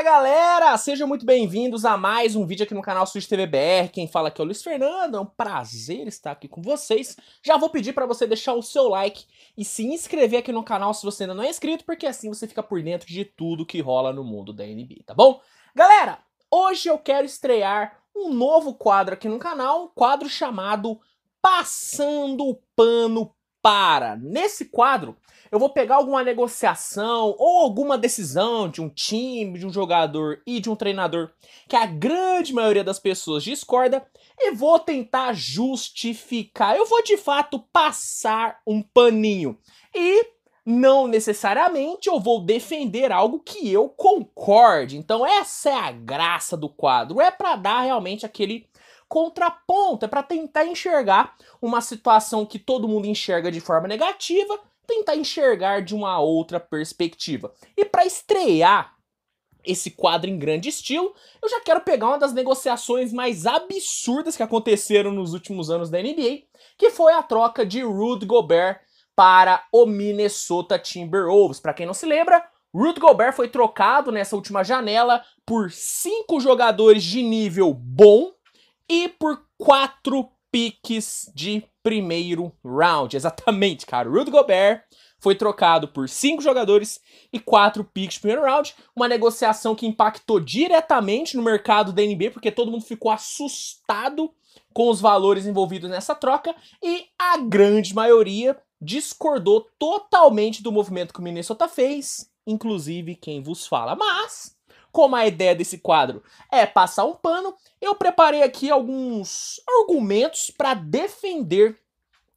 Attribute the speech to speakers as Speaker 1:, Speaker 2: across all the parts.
Speaker 1: Fala galera, sejam muito bem-vindos a mais um vídeo aqui no canal Switch TV BR. Quem fala aqui é o Luiz Fernando, é um prazer estar aqui com vocês. Já vou pedir para você deixar o seu like e se inscrever aqui no canal se você ainda não é inscrito, porque assim você fica por dentro de tudo que rola no mundo da NBA, tá bom? Galera, hoje eu quero estrear um novo quadro aqui no canal, um quadro chamado Passando o Pano para. Nesse quadro, eu vou pegar alguma negociação ou alguma decisão de um time, de um jogador e de um treinador que a grande maioria das pessoas discorda e vou tentar justificar. Eu vou de fato passar um paninho e não necessariamente eu vou defender algo que eu concorde. Então essa é a graça do quadro, é para dar realmente aquele contraponto, é para tentar enxergar uma situação que todo mundo enxerga de forma negativa, tentar enxergar de uma outra perspectiva. E para estrear esse quadro em grande estilo, eu já quero pegar uma das negociações mais absurdas que aconteceram nos últimos anos da NBA, que foi a troca de Rudy Gobert para o Minnesota Timberwolves. Para quem não se lembra, Rudy Gobert foi trocado nessa última janela por cinco jogadores de nível bom e por quatro piques de primeiro round. Exatamente, cara. O Rudy Gobert foi trocado por cinco jogadores e quatro picks de primeiro round. Uma negociação que impactou diretamente no mercado da NBA, porque todo mundo ficou assustado com os valores envolvidos nessa troca e a grande maioria discordou totalmente do movimento que o Minnesota fez, inclusive quem vos fala. Mas como a ideia desse quadro é passar um pano, eu preparei aqui alguns argumentos para defender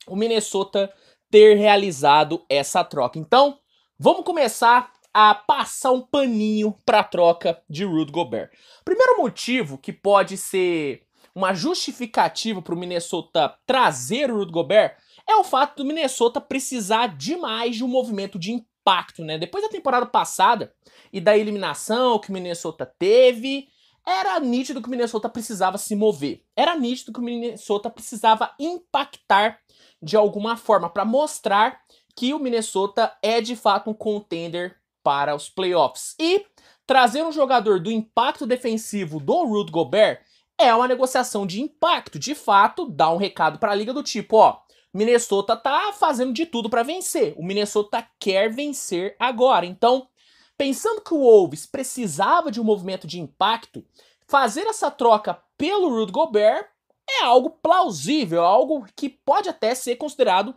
Speaker 1: o Minnesota ter realizado essa troca. Então, vamos começar a passar um paninho para a troca de Rude Gobert. Primeiro motivo que pode ser uma justificativa para o Minnesota trazer o Rudy Gobert é o fato do Minnesota precisar demais de um movimento de impacto, né? Depois da temporada passada e da eliminação que o Minnesota teve, era nítido que o Minnesota precisava se mover. Era nítido que o Minnesota precisava impactar de alguma forma para mostrar que o Minnesota é de fato um contender para os playoffs. E trazer um jogador do impacto defensivo do Rude Gobert é uma negociação de impacto, de fato, dá um recado para a liga do tipo, ó, Minnesota tá fazendo de tudo para vencer. O Minnesota quer vencer agora. Então, pensando que o Wolves precisava de um movimento de impacto, fazer essa troca pelo Rudy Gobert é algo plausível, é algo que pode até ser considerado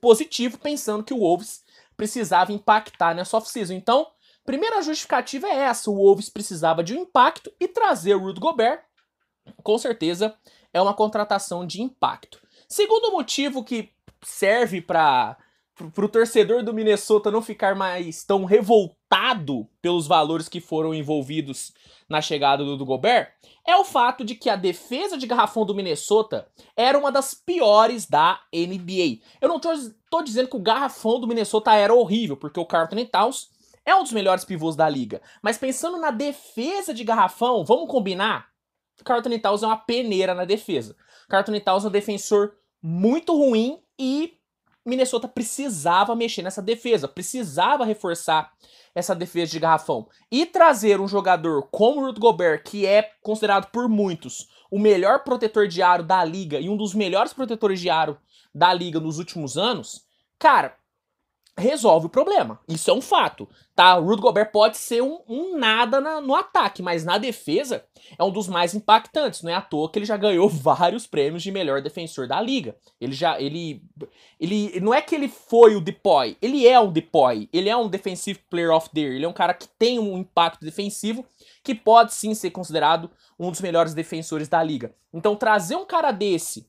Speaker 1: positivo, pensando que o Wolves precisava impactar nessa off-season. Então, primeira justificativa é essa: o Wolves precisava de um impacto e trazer o Rudy Gobert, com certeza, é uma contratação de impacto. Segundo motivo que serve para o torcedor do Minnesota não ficar mais tão revoltado pelos valores que foram envolvidos na chegada do, Gobert é o fato de que a defesa de garrafão do Minnesota era uma das piores da NBA. Eu não estou dizendo que o garrafão do Minnesota era horrível, porque o Carlton Towns é um dos melhores pivôs da liga. Mas pensando na defesa de garrafão, vamos combinar? Carlton Towns é uma peneira na defesa. Carlton Towns é um defensor muito ruim e Minnesota precisava mexer nessa defesa, precisava reforçar essa defesa de garrafão e trazer um jogador como o Ruth Gobert, que é considerado por muitos o melhor protetor de aro da liga e um dos melhores protetores de aro da liga nos últimos anos. Cara, resolve o problema. Isso é um fato, tá? O Rudy Gobert pode ser um, um nada na, no ataque, mas na defesa é um dos mais impactantes. Não é à toa que ele já ganhou vários prêmios de melhor defensor da liga. Ele já, ele, ele, não é que ele foi o depoy, ele é o depoy. Ele é um defensive player of the year. Ele é um cara que tem um impacto defensivo que pode sim ser considerado um dos melhores defensores da liga. Então trazer um cara desse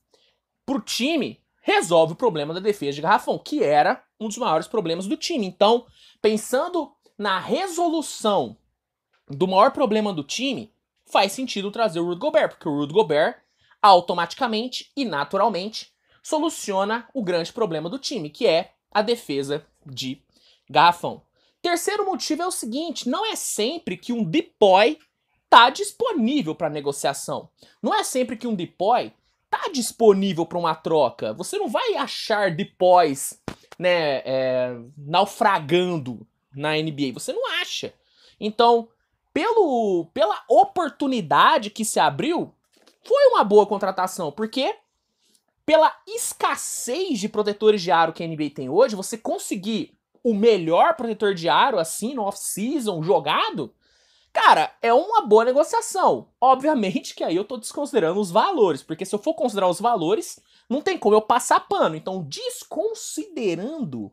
Speaker 1: pro time resolve o problema da defesa de garrafão, que era um dos maiores problemas do time. Então, pensando na resolução do maior problema do time, faz sentido trazer o Rudy Gobert, porque o Rudy Gobert automaticamente e naturalmente soluciona o grande problema do time, que é a defesa de garrafão. Terceiro motivo é o seguinte: não é sempre que um depoy está disponível para negociação. Não é sempre que um depoy tá disponível para uma troca. Você não vai achar depois, né, é, naufragando na NBA. Você não acha. Então, pelo, pela oportunidade que se abriu, foi uma boa contratação, porque pela escassez de protetores de aro que a NBA tem hoje, você conseguir o melhor protetor de aro assim no off-season jogado, Cara, é uma boa negociação. Obviamente que aí eu tô desconsiderando os valores, porque se eu for considerar os valores, não tem como eu passar pano. Então, desconsiderando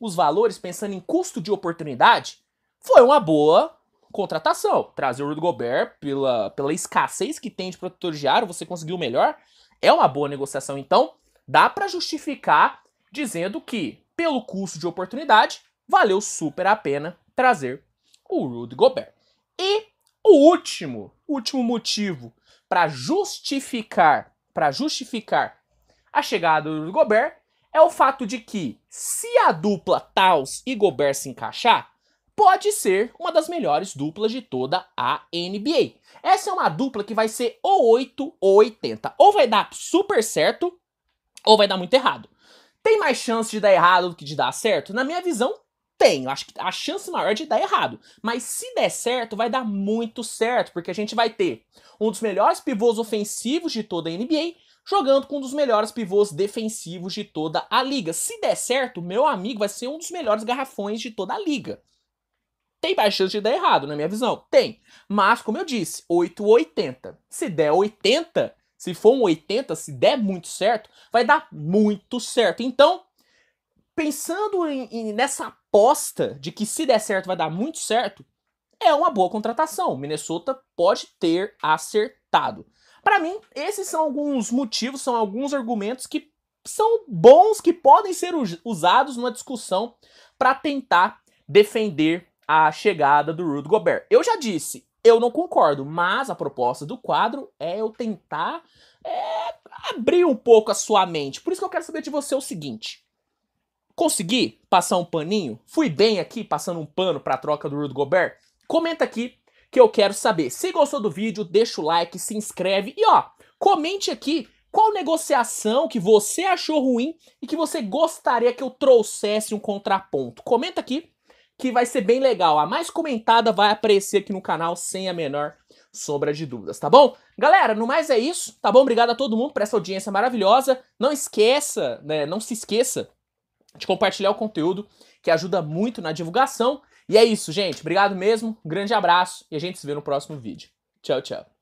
Speaker 1: os valores, pensando em custo de oportunidade, foi uma boa contratação. Trazer o Rudy Gobert pela, pela escassez que tem de protetor de ar. você conseguiu melhor, é uma boa negociação. Então, dá para justificar dizendo que, pelo custo de oportunidade, valeu super a pena trazer o Rudy Gobert. E o último, último motivo para justificar, para justificar a chegada do Gobert é o fato de que se a dupla Taus e Gobert se encaixar, pode ser uma das melhores duplas de toda a NBA. Essa é uma dupla que vai ser ou 8 ou 80. Ou vai dar super certo, ou vai dar muito errado. Tem mais chance de dar errado do que de dar certo? Na minha visão, tem. Acho que a chance maior é de dar errado. Mas se der certo, vai dar muito certo, porque a gente vai ter um dos melhores pivôs ofensivos de toda a NBA jogando com um dos melhores pivôs defensivos de toda a liga. Se der certo, meu amigo vai ser um dos melhores garrafões de toda a liga. Tem mais chance de dar errado, na minha visão? Tem. Mas, como eu disse, 8,80. Se der 80, se for um 80, se der muito certo, vai dar muito certo. Então, pensando em, em, nessa aposta de que se der certo vai dar muito certo, é uma boa contratação. Minnesota pode ter acertado. Para mim, esses são alguns motivos, são alguns argumentos que são bons, que podem ser usados numa discussão para tentar defender a chegada do Rudy Gobert. Eu já disse, eu não concordo, mas a proposta do quadro é eu tentar é, abrir um pouco a sua mente. Por isso que eu quero saber de você o seguinte: Consegui passar um paninho? Fui bem aqui passando um pano para a troca do Rudy Gobert? Comenta aqui que eu quero saber. Se gostou do vídeo, deixa o like, se inscreve e ó, comente aqui qual negociação que você achou ruim e que você gostaria que eu trouxesse um contraponto. Comenta aqui que vai ser bem legal. A mais comentada vai aparecer aqui no canal sem a menor sombra de dúvidas, tá bom? Galera, no mais é isso, tá bom? Obrigado a todo mundo por essa audiência maravilhosa. Não esqueça, né, não se esqueça de compartilhar o conteúdo, que ajuda muito na divulgação. E é isso, gente. Obrigado mesmo, um grande abraço e a gente se vê no próximo vídeo. Tchau, tchau.